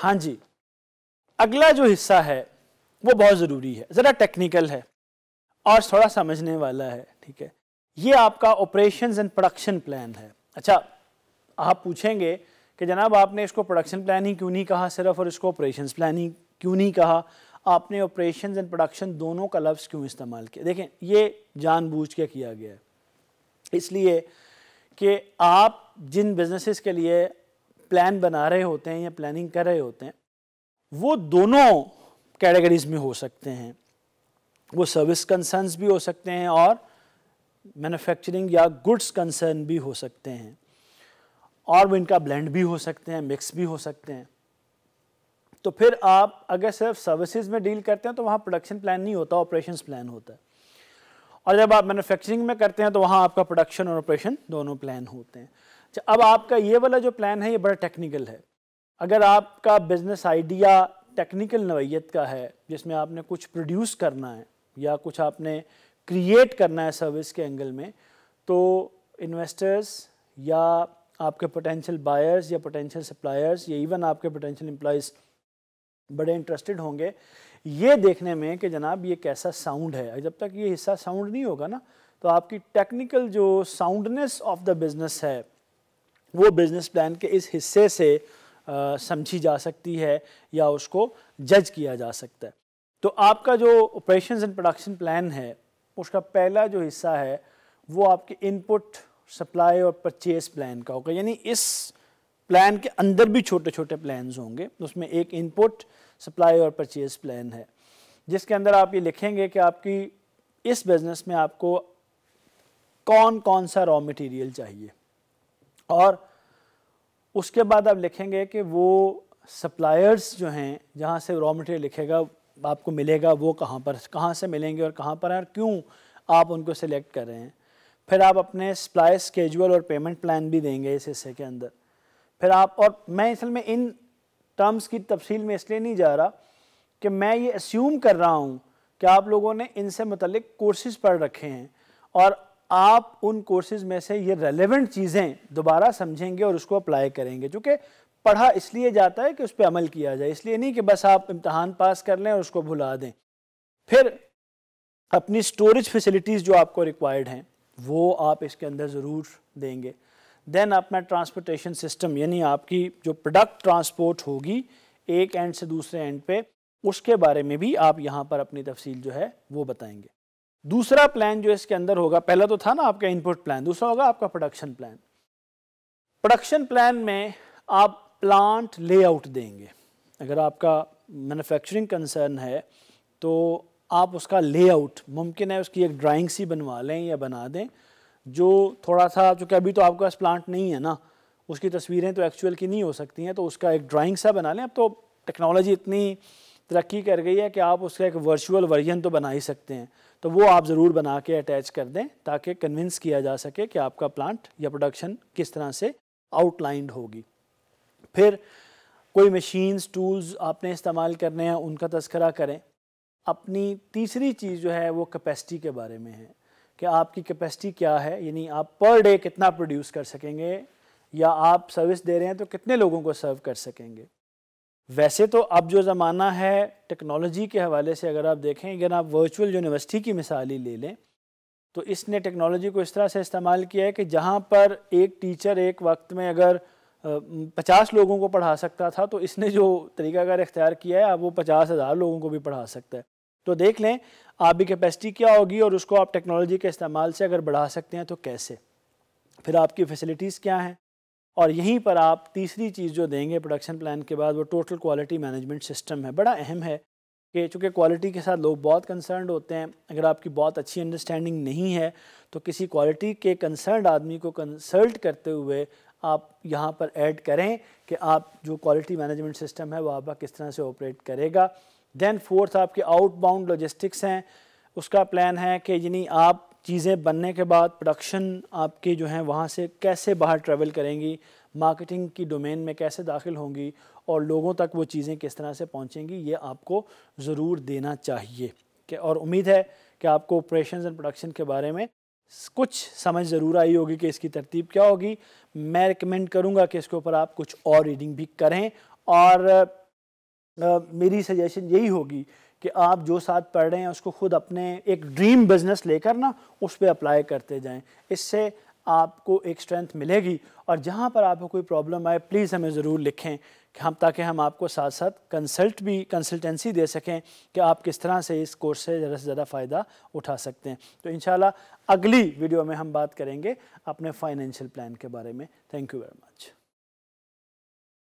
हाँ जी अगला जो हिस्सा है वो बहुत ज़रूरी है ज़रा टेक्निकल है और थोड़ा समझने वाला है ठीक है ये आपका ऑपरेशंस एंड प्रोडक्शन प्लान है अच्छा आप पूछेंगे कि जनाब आपने इसको प्रोडक्शन प्लान ही क्यों नहीं कहा सिर्फ और इसको ऑपरेशंस प्लान ही क्यों नहीं कहा आपने ऑपरेशन एंड प्रोडक्शन दोनों का लफ्ज़ क्यों इस्तेमाल किया देखें ये जानबूझ के किया गया है इसलिए कि आप जिन बिजनेसेस के लिए प्लान बना रहे होते हैं या प्लानिंग कर रहे होते हैं वो दोनों कैटेगरीज में हो सकते हैं वो सर्विस कंसर्न्स भी हो सकते हैं और मैन्युफैक्चरिंग या गुड्स कंसर्न भी हो सकते हैं और वो इनका ब्लेंड भी हो सकते हैं मिक्स भी हो सकते हैं तो फिर आप अगर सिर्फ सर्विसेज में डील करते हैं तो वहाँ प्रोडक्शन प्लान नहीं होता ऑपरेशन प्लान होता है और जब आप मैन्युफैक्चरिंग में करते हैं तो वहाँ आपका प्रोडक्शन और ऑपरेशन दोनों प्लान होते हैं तो अब आपका ये वाला जो प्लान है ये बड़ा टेक्निकल है अगर आपका बिजनेस आइडिया टेक्निकल नवयत का है जिसमें आपने कुछ प्रोड्यूस करना है या कुछ आपने क्रिएट करना है सर्विस के एंगल में तो इन्वेस्टर्स या आपके पोटेंशियल बायर्स या पोटेंशियल सप्लायर्स या इवन आपके पोटेंशियल एम्प्लॉयज़ बड़े इंटरेस्टेड होंगे ये देखने में कि जनाब ये कैसा साउंड है जब तक ये हिस्सा साउंड नहीं होगा ना तो आपकी टेक्निकल जो साउंडनेस ऑफ द बिज़नेस है वो बिज़नेस प्लान के इस हिस्से से समझी जा सकती है या उसको जज किया जा सकता है तो आपका जो ऑपरेशंस एंड प्रोडक्शन प्लान है उसका पहला जो हिस्सा है वो आपके इनपुट सप्लाई और परचेज प्लान का होगा यानी इस प्लान के अंदर भी छोटे छोटे प्लान होंगे उसमें एक इनपुट सप्लाई और परचेज प्लान है जिसके अंदर आप ये लिखेंगे कि आपकी इस बिज़नेस में आपको कौन कौन सा रॉ मटेरियल चाहिए और उसके बाद आप लिखेंगे कि वो सप्लायर्स जो हैं जहाँ से रॉ मटेरियल लिखेगा आपको मिलेगा वो कहाँ पर कहाँ से मिलेंगे और कहाँ पर है और क्यों आप उनको सिलेक्ट कर रहे हैं फिर आप अपने सप्लाई स्केजुअल और पेमेंट प्लान भी देंगे इस हिस्से के अंदर फिर आप और मैं असल में इन टर्म्स की तफसील में इसलिए नहीं जा रहा कि मैं ये अस्यूम कर रहा हूँ कि आप लोगों ने इनसे मतलब कोर्सेज पढ़ रखे हैं और आप उन कोर्सेज में से ये रेलेवेंट चीज़ें दोबारा समझेंगे और उसको अप्लाई करेंगे चूँकि पढ़ा इसलिए जाता है कि उस पर अमल किया जाए इसलिए नहीं कि बस आप इम्तहान पास कर लें और उसको भुला दें फिर अपनी स्टोरेज फैसिलिटीज़ जो आपको रिक्वायर्ड हैं वो आप इसके अंदर ज़रूर देंगे देन अपना ट्रांसपोर्टेशन सिस्टम यानी आपकी जो प्रोडक्ट ट्रांसपोर्ट होगी एक एंड से दूसरे एंड पे उसके बारे में भी आप यहाँ पर अपनी तफसील जो है वो बताएंगे दूसरा प्लान जो इसके अंदर होगा पहला तो था ना आपका इनपुट प्लान दूसरा होगा आपका प्रोडक्शन प्लान प्रोडक्शन प्लान में आप प्लांट लेआउट देंगे अगर आपका मैन्युफैक्चरिंग कंसर्न है तो आप उसका लेआउट मुमकिन है उसकी एक ड्राइंग सी बनवा लें या बना दें जो थोड़ा सा चूँकि अभी तो आपके पास प्लांट नहीं है ना उसकी तस्वीरें तो एक्चुअल की नहीं हो सकती हैं तो उसका एक ड्राइंग सा बना लें अब तो टेक्नोलॉजी इतनी तरक्की कर गई है कि आप उसका एक वर्चुअल वर्जन तो बना ही सकते हैं तो वो आप ज़रूर बना के अटैच कर दें ताकि कन्विंस किया जा सके कि आपका प्लांट या प्रोडक्शन किस तरह से आउटलाइंड होगी फिर कोई मशीन्स टूल्स आपने इस्तेमाल करने हैं उनका तस्करा करें अपनी तीसरी चीज़ जो है वो कैपेसिटी के बारे में है कि आपकी कैपेसिटी क्या है यानी आप पर डे कितना प्रोड्यूस कर सकेंगे या आप सर्विस दे रहे हैं तो कितने लोगों को सर्व कर सकेंगे वैसे तो अब जो ज़माना है टेक्नोलॉजी के हवाले से अगर आप देखें अगर आप वर्चुअल यूनिवर्सिटी की मिसाल ही ले लें तो इसने टेक्नोलॉजी को इस तरह से इस्तेमाल किया है कि जहाँ पर एक टीचर एक वक्त में अगर पचास लोगों को पढ़ा सकता था तो इसने जो तरीकाकार इख्तियार किया है अब वो पचास हज़ार लोगों को भी पढ़ा सकता है तो देख लें आपकी कैपेसिटी क्या होगी और उसको आप टेक्नोलॉजी के इस्तेमाल से अगर बढ़ा सकते हैं तो कैसे फिर आपकी फैसिलिटीज़ क्या हैं और यहीं पर आप तीसरी चीज़ जो देंगे प्रोडक्शन प्लान के बाद वो टोटल क्वालिटी मैनेजमेंट सिस्टम है बड़ा अहम है कि चूँकि क्वालिटी के साथ लोग बहुत कंसर्नड होते हैं अगर आपकी बहुत अच्छी अंडरस्टैंडिंग नहीं है तो किसी क्वालिटी के कंसर्न आदमी को कंसल्ट करते हुए आप यहाँ पर ऐड करें कि आप जो क्वालिटी मैनेजमेंट सिस्टम है वह आपका किस तरह से ऑपरेट करेगा दैन फोर्थ आपके आउटबाउंड लॉजिस्टिक्स हैं उसका प्लान है कि यानी आप चीज़ें बनने के बाद प्रोडक्शन आपके जो है वहाँ से कैसे बाहर ट्रेवल करेंगी मार्केटिंग की डोमेन में कैसे दाखिल होंगी और लोगों तक वो चीज़ें किस तरह से पहुँचेंगी ये आपको ज़रूर देना चाहिए कि और उम्मीद है कि आपको ऑपरेशन एंड प्रोडक्शन के बारे में कुछ समझ ज़रूर आई होगी कि इसकी तरतीब क्या होगी मैं रिकमेंड करूँगा कि इसके ऊपर आप कुछ और रीडिंग भी करें और आ, मेरी सजेशन यही होगी कि आप जो साथ पढ़ रहे हैं उसको खुद अपने एक ड्रीम बिजनेस लेकर ना उस पर अप्लाई करते जाएं इससे आपको एक स्ट्रेंथ मिलेगी और जहाँ पर आपको कोई प्रॉब्लम आए प्लीज़ हमें ज़रूर लिखें कि हम ताकि हम आपको साथ साथ कंसल्ट भी कंसल्टेंसी दे सकें कि आप किस तरह से इस कोर्स से ज़्यादा से ज़्यादा फ़ायदा उठा सकते हैं तो इन अगली वीडियो में हम बात करेंगे अपने फाइनेंशियल प्लान के बारे में थैंक यू वेरी मच